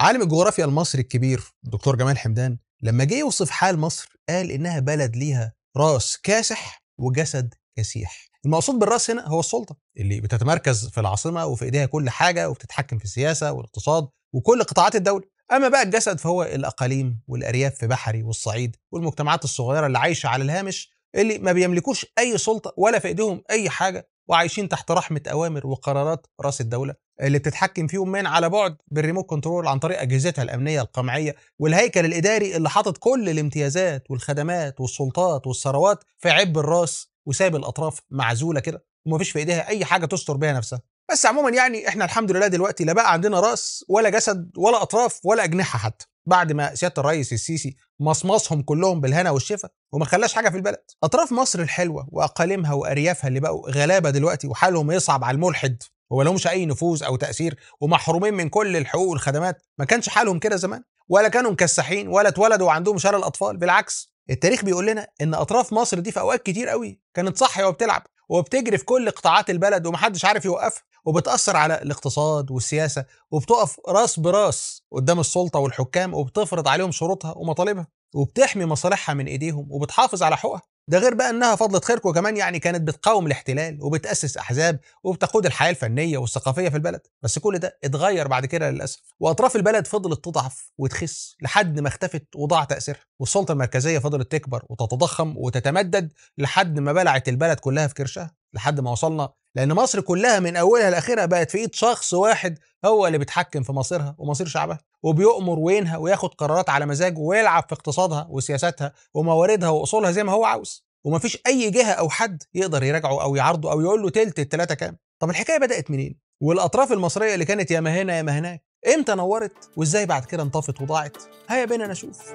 عالم الجغرافيا المصري الكبير الدكتور جمال حمدان لما جه يوصف حال مصر قال انها بلد ليها راس كاسح وجسد كسيح المقصود بالراس هنا هو السلطه اللي بتتمركز في العاصمه وفي ايديها كل حاجه وبتتحكم في السياسه والاقتصاد وكل قطاعات الدوله اما بقى الجسد فهو الاقاليم والارياف في بحري والصعيد والمجتمعات الصغيره اللي عايشه على الهامش اللي ما بيملكوش اي سلطه ولا في ايديهم اي حاجه وعايشين تحت رحمه اوامر وقرارات راس الدوله اللي بتتحكم فيهم من على بعد بالريموت كنترول عن طريق اجهزتها الامنيه القمعيه والهيكل الاداري اللي حاطط كل الامتيازات والخدمات والسلطات والثروات في عب الراس وساب الاطراف معزوله كده ومفيش في ايديها اي حاجه تستر بيها نفسها بس عموما يعني احنا الحمد لله دلوقتي لا بقى عندنا راس ولا جسد ولا اطراف ولا اجنحه حتى بعد ما سياده الرئيس السيسي مصمصهم كلهم بالهنا والشفا وما خلاش حاجه في البلد اطراف مصر الحلوه واقاليمها واريافها اللي بقوا غلابه دلوقتي وحالهم يصعب على الملحد هو لهمش اي نفوذ او تاثير ومحرومين من كل الحقوق والخدمات ما كانش حالهم كده زمان ولا كانوا مكسحين ولا اتولدوا وعندهم شر الاطفال بالعكس التاريخ بيقول لنا ان اطراف مصر دي في اوقات كتير قوي كانت صحيه وبتلعب وبتجري في كل قطاعات البلد ومحدش عارف يوقفها وبتأثر على الاقتصاد والسياسة وبتقف راس براس قدام السلطة والحكام وبتفرض عليهم شروطها ومطالبها وبتحمي مصالحها من ايديهم وبتحافظ على حقوقها ده غير بقى انها فضلت خيركم كمان يعني كانت بتقاوم الاحتلال وبتاسس احزاب وبتقود الحياه الفنيه والثقافيه في البلد بس كل ده اتغير بعد كده للاسف واطراف البلد فضلت تضعف وتخس لحد ما اختفت وضاع تاثيرها والسلطه المركزيه فضلت تكبر وتتضخم وتتمدد لحد ما بلعت البلد كلها في كرشها لحد ما وصلنا لان مصر كلها من اولها لاخرها بقت في ايد شخص واحد هو اللي بيتحكم في مصيرها ومصير شعبها وبيؤمر وينها وياخد قرارات على مزاجه ويلعب في اقتصادها وسياساتها ومواردها واصولها زي ما هو عاوز ومفيش اي جهه او حد يقدر يراجعه او يعارضه او يقول له تلت التلاته كام طب الحكايه بدات منين والاطراف المصريه اللي كانت ما هنا ما هناك امتى نورت وازاي بعد كده انطفت وضاعت هيا بينا نشوف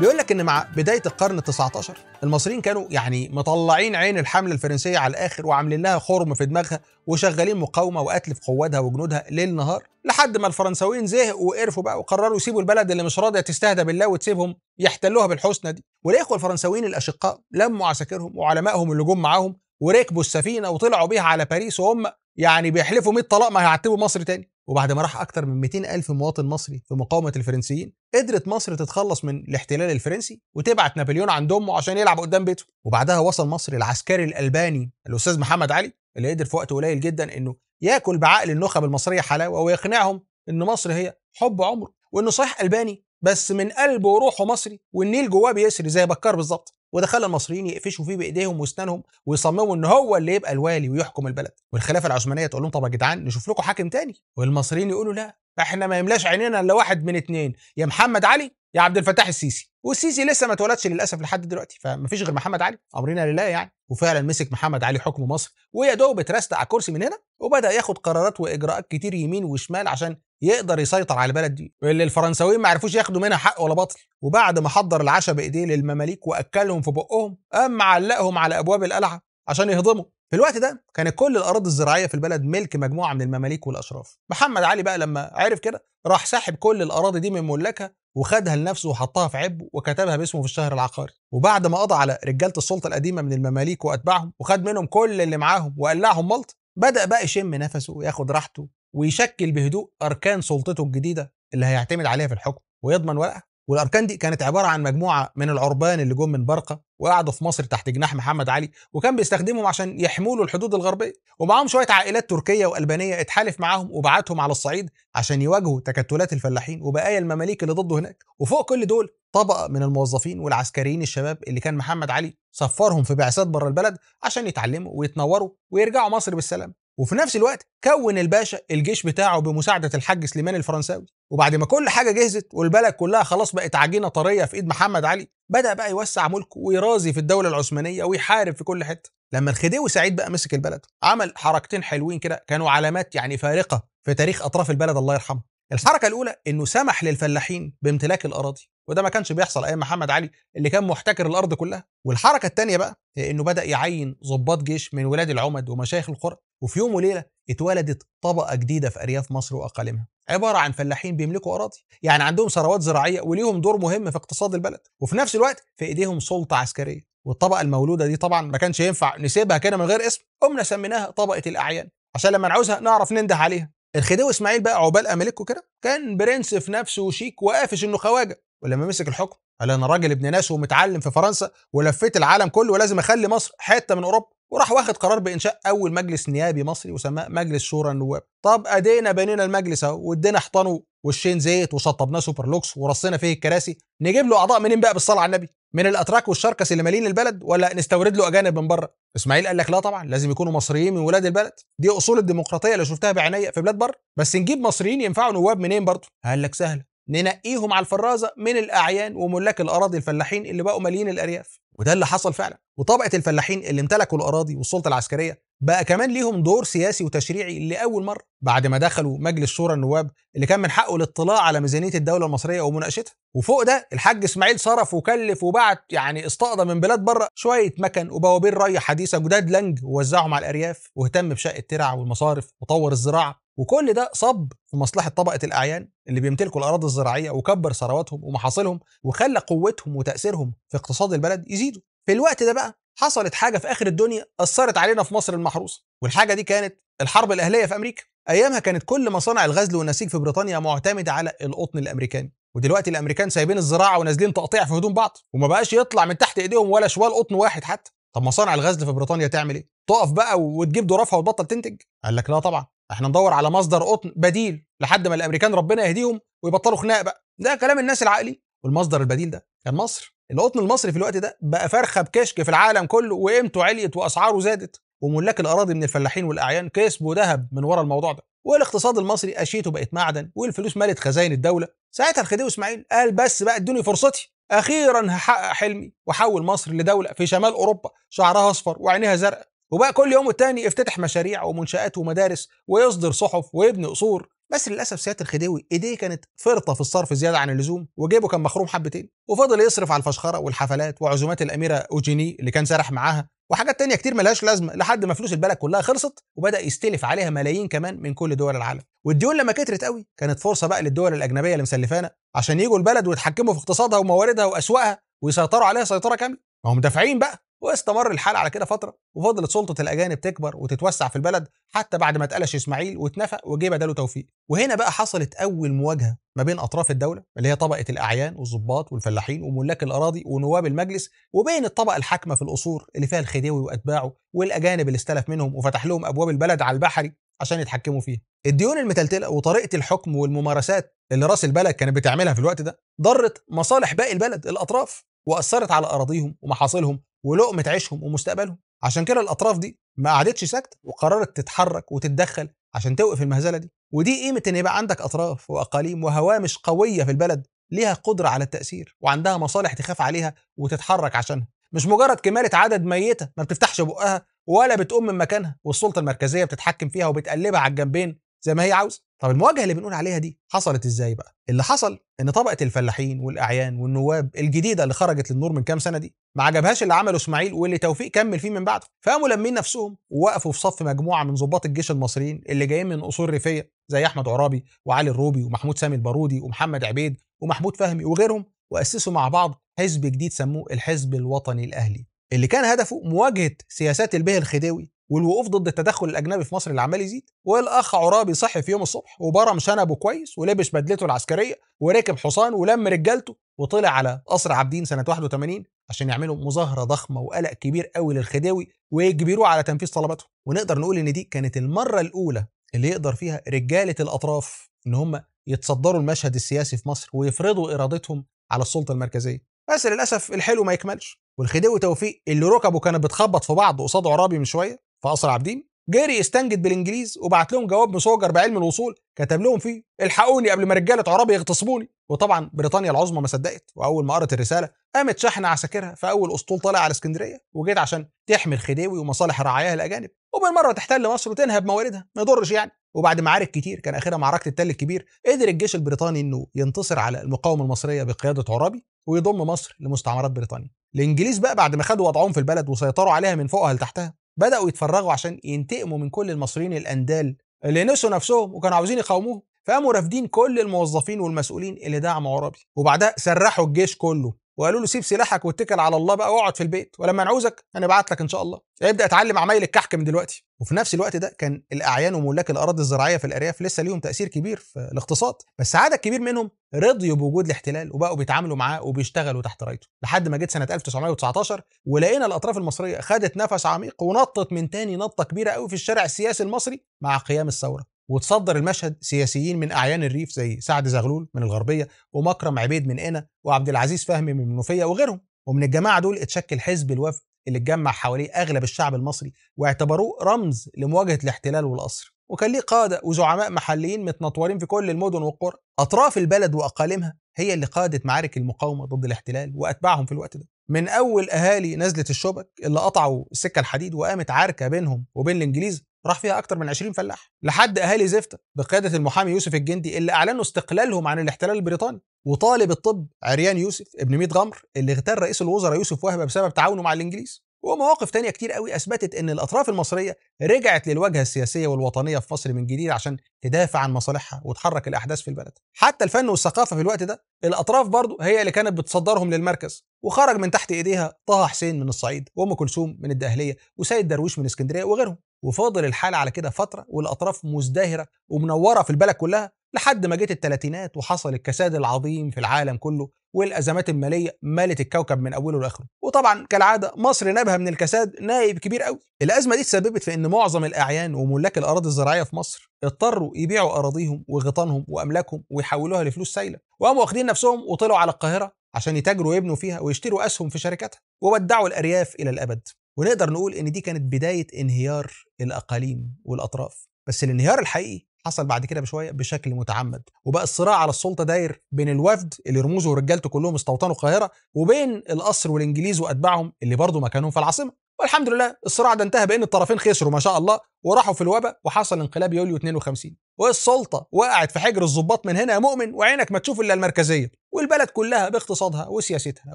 بيقول لك ان مع بدايه القرن ال19 المصريين كانوا يعني مطلعين عين الحمله الفرنسيه على الاخر وعاملين لها خرم في دماغها وشغالين مقاومه وقتل في قوادها وجنودها ليل نهار لحد ما الفرنساويين زهقوا وقرفوا بقى وقرروا يسيبوا البلد اللي مش راضيه تستهدى بالله وتسيبهم يحتلوها بالحسنى دي والاخوه الفرنساويين الاشقاء لموا عساكرهم وعلمائهم اللي جم معاهم وركبوا السفينه وطلعوا بيها على باريس وهم يعني بيحلفوا 100 طلاق ما هيعتبوا مصر تاني وبعد ما راح أكثر من 200 ألف مواطن مصري في مقاومة الفرنسيين قدرت مصر تتخلص من الاحتلال الفرنسي وتبعت نابليون عند أمه عشان يلعب قدام بيته وبعدها وصل مصر العسكري الألباني الأستاذ محمد علي اللي قدر في وقت قليل جدا إنه ياكل بعقل النخب المصرية حلاوة ويقنعهم إن مصر هي حب عمره وإنه صحيح ألباني بس من قلبه وروحه مصري والنيل جواه بيسري زي بكار بالظبط وده خلى المصريين يقفشوا فيه بايديهم واسنانهم ويصمموا ان هو اللي يبقى الوالي ويحكم البلد والخلافه العثمانيه تقول لهم طب يا جدعان نشوف لكم حاكم تاني والمصريين يقولوا لا احنا ما يملاش عينينا الا واحد من اتنين يا محمد علي يا عبد الفتاح السيسي والسيسي لسه ما اتولدش للاسف لحد دلوقتي فما فيش غير محمد علي امرنا لله يعني وفعلا مسك محمد علي حكم مصر ويا دوب اترست على كرسي من هنا وبدا ياخد قرارات واجراءات كتير يمين وشمال عشان يقدر يسيطر على البلد دي اللي الفرنساويين ما عرفوش ياخدوا منها حق ولا باطل وبعد ما حضر العشاء بايديه للمماليك واكلهم في بقهم قام معلقهم على ابواب القلعه عشان يهضمه في الوقت ده كانت كل الاراضي الزراعيه في البلد ملك مجموعه من المماليك والاشراف محمد علي بقى لما عرف كده راح ساحب كل الاراضي دي من ملاكها وخدها لنفسه وحطها في عبء وكتبها باسمه في الشهر العقاري وبعد ما قضى على رجاله السلطه القديمه من المماليك واتباعهم وخد منهم كل اللي معاهم وقلعهم ملط بدا بقى يشم نفسه وياخد راحته ويشكل بهدوء اركان سلطته الجديده اللي هيعتمد عليها في الحكم ويضمن ورقه والاركان دي كانت عباره عن مجموعه من العربان اللي جم من برقه وقعدوا في مصر تحت جناح محمد علي وكان بيستخدمهم عشان يحملوا الحدود الغربيه ومعاهم شويه عائلات تركيه والبانيه اتحالف معاهم وبعتهم على الصعيد عشان يواجهوا تكتلات الفلاحين وبقايا المماليك اللي ضده هناك وفوق كل دول طبقه من الموظفين والعسكريين الشباب اللي كان محمد علي سفرهم في بعثات بره البلد عشان يتعلموا ويتنوروا ويرجعوا مصر بالسلام وفي نفس الوقت كون الباشا الجيش بتاعه بمساعده الحاج سليمان الفرنساوي وبعد ما كل حاجه جهزت والبلد كلها خلاص بقت عجينه طريه في ايد محمد علي بدا بقى يوسع ملكه ويرازي في الدوله العثمانيه ويحارب في كل حته لما الخديوي سعيد بقى مسك البلد عمل حركتين حلوين كده كانوا علامات يعني فارقه في تاريخ اطراف البلد الله يرحمه الحركه الاولى انه سمح للفلاحين بامتلاك الاراضي وده ما كانش بيحصل ايام محمد علي اللي كان محتكر الارض كلها والحركه الثانيه بقى انه بدا يعين ضباط جيش من ولاد العمد ومشايخ القرى وفي يوم وليله اتولدت طبقه جديده في ارياف مصر واقاليمها عباره عن فلاحين بيملكوا اراضي يعني عندهم ثروات زراعيه وليهم دور مهم في اقتصاد البلد وفي نفس الوقت في ايديهم سلطه عسكريه والطبقه المولوده دي طبعا ما كانش ينفع نسيبها كده من غير اسم قمنا سميناها طبقه الاعيان عشان لما نعوزها نعرف ننده عليها الخديوي اسماعيل بقى عقبال املكه كده كان برنس في نفسه وشيك وقافش انه خواجه ولما مسك الحكم قال انا راجل ابن ناس ومتعلم في فرنسا ولفيت العالم كله ولازم اخلي مصر حته من اوروبا وراح واخد قرار بانشاء اول مجلس نيابي مصري وسماه مجلس شورى النواب طب ادينا بنينا المجلس اهو وادينا حيطانه وشين زيت وشطبناه سوبر لوكس ورصينا فيه الكراسي نجيب له اعضاء منين بقى بالصلاه على النبي من الاتراك والشركس اللي مالين البلد ولا نستورد له اجانب من بره اسماعيل قال لك لا طبعا لازم يكونوا مصريين من ولاد البلد دي اصول الديمقراطيه اللي شفتها بعينيا في بلاد بره بس نجيب مصريين ينفعوا نواب منين برضه قال لك سهله ننقيهم على الفرازة من الأعيان وملاك الأراضي الفلاحين اللي بقوا ماليين الأرياف وده اللي حصل فعلا وطبقة الفلاحين اللي امتلكوا الأراضي والسلطة العسكرية بقى كمان ليهم دور سياسي وتشريعي لأول مرة بعد ما دخلوا مجلس شورى النواب اللي كان من حقه الاطلاع على ميزانية الدولة المصرية ومناقشتها وفوق ده الحاج إسماعيل صرف وكلف وبعت يعني استقضى من بلاد بره شوية مكن وبوابير ري حديثة جداد لنج ووزعهم على الأرياف واهتم بشق الترع والمصارف وطور الزراعة وكل ده صب في مصلحة طبقة الأعيان اللي بيمتلكوا الأراضي الزراعية وكبر ثرواتهم ومحاصيلهم وخلى قوتهم وتأثيرهم في اقتصاد البلد يزيدوا في الوقت ده بقى حصلت حاجة في آخر الدنيا أثرت علينا في مصر المحروسة والحاجة دي كانت الحرب الأهلية في أمريكا أيامها كانت كل مصانع الغزل والنسيج في بريطانيا معتمدة على القطن الأمريكاني. ودلوقتي الامريكان سايبين الزراعه ونازلين تقطيع في هدوم بعض وما بقاش يطلع من تحت ايديهم ولا شوال قطن واحد حتى طب مصانع الغزل في بريطانيا تعمل ايه تقف بقى وتجيب ظرافها وتبطل تنتج قال لك لا طبعا احنا ندور على مصدر قطن بديل لحد ما الامريكان ربنا يهديهم ويبطلوا خناق بقى ده كلام الناس العقلي والمصدر البديل ده كان مصر القطن المصري في الوقت ده بقى فرخه بكشك في العالم كله وقيمته عليت واسعاره زادت وملاك الاراضي من الفلاحين والاعيان كسبوا ذهب من ورا الموضوع ده والاقتصاد المصري اشيته بقت معدن والفلوس مالت خزائن الدوله ساعتها الخديوي اسماعيل قال بس بقى ادوني فرصتي اخيرا هحقق حلمي واحول مصر لدوله في شمال اوروبا شعرها اصفر وعينيها زرقاء وبقى كل يوم والتاني يفتتح مشاريع ومنشآت ومدارس ويصدر صحف ويبني قصور بس للاسف سياده الخديوي ايديه كانت فرطه في الصرف زياده عن اللزوم وجيبه كان مخروم حبتين وفضل يصرف على الفشخره والحفلات وعزومات الاميره اوجيني اللي كان سارح معاها وحاجات تانية كتير ملهاش لازمه لحد ما فلوس البلد كلها خلصت وبدا يستلف عليها ملايين كمان من كل دول العالم والديون لما كترت قوي كانت فرصه بقى للدول الاجنبيه اللي مسلفانا عشان يجوا البلد ويتحكموا في اقتصادها ومواردها واسواقها ويسيطروا عليها سيطره كامله ما هم مدافعين بقى واستمر الحال على كده فتره وفضلت سلطه الاجانب تكبر وتتوسع في البلد حتى بعد ما اتقلش اسماعيل واتنفى وجه بداله توفيق وهنا بقى حصلت اول مواجهه ما بين اطراف الدوله اللي هي طبقه الاعيان والظباط والفلاحين وملاك الاراضي ونواب المجلس وبين الطبقه الحاكمه في القصور اللي فيها الخديوي واتباعه والاجانب اللي استلف منهم وفتح لهم ابواب البلد على البحري عشان يتحكموا فيها الديون المتلتله وطريقه الحكم والممارسات اللي راس البلد كانت بتعملها في الوقت ده ضرت مصالح باقي البلد الاطراف واثرت على اراضيهم ومحاصيلهم ولقمه عيشهم ومستقبلهم عشان كده الاطراف دي ما قعدتش ساكته وقررت تتحرك وتتدخل عشان توقف المهزله دي ودي قيمه ان يبقى عندك اطراف واقاليم وهوامش قويه في البلد ليها قدره على التاثير وعندها مصالح تخاف عليها وتتحرك عشانها مش مجرد كماله عدد ميته ما بتفتحش بقها ولا بتقوم من مكانها والسلطه المركزيه بتتحكم فيها وبتقلبها على الجنبين زي ما هي عاوزه طب المواجهه اللي بنقول عليها دي حصلت ازاي بقى؟ اللي حصل ان طبقه الفلاحين والاعيان والنواب الجديده اللي خرجت للنور من كام سنه دي ما عجبهاش اللي عمله اسماعيل واللي توفيق كمل فيه من بعده، فقاموا لامين نفسهم ووقفوا في صف مجموعه من ضباط الجيش المصريين اللي جايين من اصول ريفيه زي احمد عرابي وعلي الروبي ومحمود سامي البارودي ومحمد عبيد ومحمود فهمي وغيرهم واسسوا مع بعض حزب جديد سموه الحزب الوطني الاهلي اللي كان هدفه مواجهه سياسات البه الخديوي والوقوف ضد التدخل الاجنبي في مصر اللي عمال يزيد والاخ عرابي صحي في يوم الصبح وبرم شنبه كويس ولبس بدلته العسكريه وركب حصان ولم رجالته وطلع على قصر عابدين سنه 81 عشان يعملوا مظاهره ضخمه وقلق كبير قوي للخديوي ويجبروه على تنفيذ طلباتهم ونقدر نقول ان دي كانت المره الاولى اللي يقدر فيها رجاله الاطراف ان هم يتصدروا المشهد السياسي في مصر ويفرضوا ارادتهم على السلطه المركزيه بس للاسف الحلو ما يكملش والخديوي توفيق اللي ركبه كانت بتخبط في بعض قصاد عرابي من شويه في قصر عابدين جاري استنجد بالانجليز وبعت لهم جواب مسوجر بعلم الوصول كتب لهم فيه الحقوني قبل ما رجاله عرابي يغتصبوني وطبعا بريطانيا العظمى ما صدقت واول ما قرت الرساله قامت شحن عساكرها في اول اسطول طالع على اسكندريه وجيت عشان تحمي الخديوي ومصالح رعاياها الاجانب وبالمره تحتل مصر وتنهب مواردها ما يضرش يعني وبعد معارك كتير كان اخرها معركه التل الكبير قدر الجيش البريطاني انه ينتصر على المقاومه المصريه بقياده عرابي ويضم مصر لمستعمرات بريطانيا الانجليز بقى بعد ما خدوا وضعهم في البلد وسيطروا عليها من فوقها لتحتها بداوا يتفرغوا عشان ينتقموا من كل المصريين الاندال اللي نسوا نفسهم وكانوا عاوزين يقاوموهم فقاموا رافدين كل الموظفين والمسؤولين اللي دعموا عرابي وبعدها سرحوا الجيش كله وقالوا له سيب سلاحك واتكل على الله بقى واقعد في البيت ولما نعوزك هنبعت لك ان شاء الله ابدا اتعلم عمايل الكحك من دلوقتي وفي نفس الوقت ده كان الاعيان وملاك الاراضي الزراعيه في الارياف لسه ليهم تاثير كبير في الاقتصاد بس عدد كبير منهم رضيوا بوجود الاحتلال وبقوا بيتعاملوا معاه وبيشتغلوا تحت رايته لحد ما جت سنه 1919 ولقينا الاطراف المصريه خدت نفس عميق ونطت من تاني نطه كبيره قوي في الشارع السياسي المصري مع قيام الثوره وتصدر المشهد سياسيين من اعيان الريف زي سعد زغلول من الغربيه ومكرم عبيد من قنا وعبد العزيز فهمي من المنوفيه وغيرهم ومن الجماعه دول اتشكل حزب الوفد اللي اتجمع حواليه اغلب الشعب المصري واعتبروه رمز لمواجهه الاحتلال والقصر وكان ليه قاده وزعماء محليين متنطورين في كل المدن والقرى اطراف البلد واقاليمها هي اللي قادت معارك المقاومه ضد الاحتلال واتباعهم في الوقت ده من اول اهالي نزله الشبك اللي قطعوا السكه الحديد وقامت عركه بينهم وبين الانجليز راح فيها أكتر من 20 فلاح لحد أهالي زفتة بقيادة المحامي يوسف الجندي اللي أعلنوا استقلالهم عن الاحتلال البريطاني وطالب الطب عريان يوسف ابن ميت غمر اللي اغتال رئيس الوزراء يوسف وهبة بسبب تعاونه مع الإنجليز ومواقف تانية كتير قوي أثبتت إن الأطراف المصرية رجعت للواجهة السياسية والوطنية في مصر من جديد عشان تدافع عن مصالحها وتحرك الأحداث في البلد. حتى الفن والثقافة في الوقت ده الأطراف برضه هي اللي كانت بتصدرهم للمركز وخرج من تحت إيديها طه حسين من الصعيد وأم كلثوم من الدقهلية وسيد درويش من اسكندرية وغيرهم. وفاضل الحال على كده فتره والاطراف مزدهره ومنوره في البلد كلها لحد ما جت الثلاثينات وحصل الكساد العظيم في العالم كله والازمات الماليه مالت الكوكب من اوله لاخره وطبعا كالعاده مصر نابها من الكساد نائب كبير قوي الازمه دي تسببت في ان معظم الاعيان وملاك الاراضي الزراعيه في مصر اضطروا يبيعوا اراضيهم وغيطانهم واملاكهم ويحولوها لفلوس سايله وقاموا واخدين نفسهم وطلعوا على القاهره عشان يتاجروا ويبنوا فيها ويشتروا اسهم في شركاتها وودعوا الارياف الى الابد ونقدر نقول ان دي كانت بدايه انهيار الاقاليم والاطراف بس الانهيار الحقيقي حصل بعد كده بشويه بشكل متعمد وبقى الصراع على السلطه داير بين الوفد اللي رموزه ورجالته كلهم استوطنوا القاهره وبين القصر والانجليز واتباعهم اللي برضه مكانهم في العاصمه والحمد لله الصراع ده انتهى بان الطرفين خسروا ما شاء الله وراحوا في الوباء وحصل انقلاب يوليو 52 والسلطه وقعت في حجر الظباط من هنا يا مؤمن وعينك ما تشوف الا المركزيه والبلد كلها باقتصادها وسياستها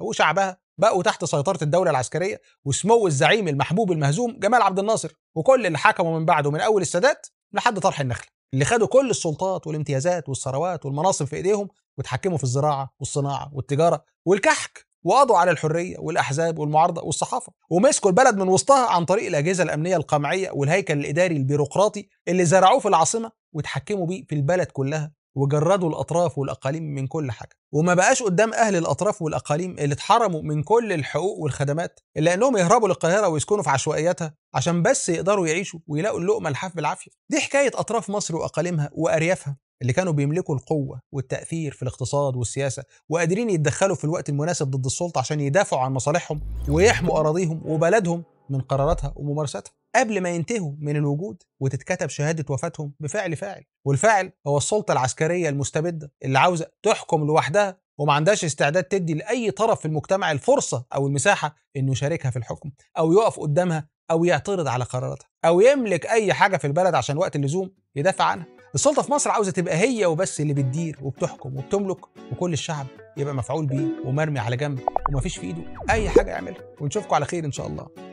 وشعبها بقوا تحت سيطرة الدولة العسكرية وسمو الزعيم المحبوب المهزوم جمال عبد الناصر وكل اللي حكموا من بعده من أول السادات لحد طرح النخلة اللي خدوا كل السلطات والامتيازات والثروات والمناصب في إيديهم وتحكموا في الزراعة والصناعة والتجارة والكحك وقضوا على الحرية والأحزاب والمعارضة والصحافة ومسكوا البلد من وسطها عن طريق الأجهزة الأمنية القمعية والهيكل الإداري البيروقراطي اللي زرعوه في العاصمة وتحكموا بيه في البلد كلها وجردوا الاطراف والاقاليم من كل حاجه وما بقاش قدام اهل الاطراف والاقاليم اللي اتحرموا من كل الحقوق والخدمات الا انهم يهربوا للقاهره ويسكنوا في عشوائياتها عشان بس يقدروا يعيشوا ويلاقوا اللقمه الحاف بالعافيه دي حكايه اطراف مصر واقاليمها واريافها اللي كانوا بيملكوا القوه والتاثير في الاقتصاد والسياسه وقادرين يتدخلوا في الوقت المناسب ضد السلطه عشان يدافعوا عن مصالحهم ويحموا اراضيهم وبلدهم من قراراتها وممارساتها قبل ما ينتهوا من الوجود وتتكتب شهاده وفاتهم بفعل فاعل والفاعل هو السلطه العسكريه المستبده اللي عاوزه تحكم لوحدها وما عندهاش استعداد تدي لاي طرف في المجتمع الفرصه او المساحه انه يشاركها في الحكم او يقف قدامها او يعترض على قراراتها او يملك اي حاجه في البلد عشان وقت اللزوم يدافع عنها السلطه في مصر عاوزه تبقى هي وبس اللي بتدير وبتحكم وبتملك وكل الشعب يبقى مفعول بيه ومرمي على جنب ومفيش في ايده اي حاجه يعملها ونشوفكم على خير ان شاء الله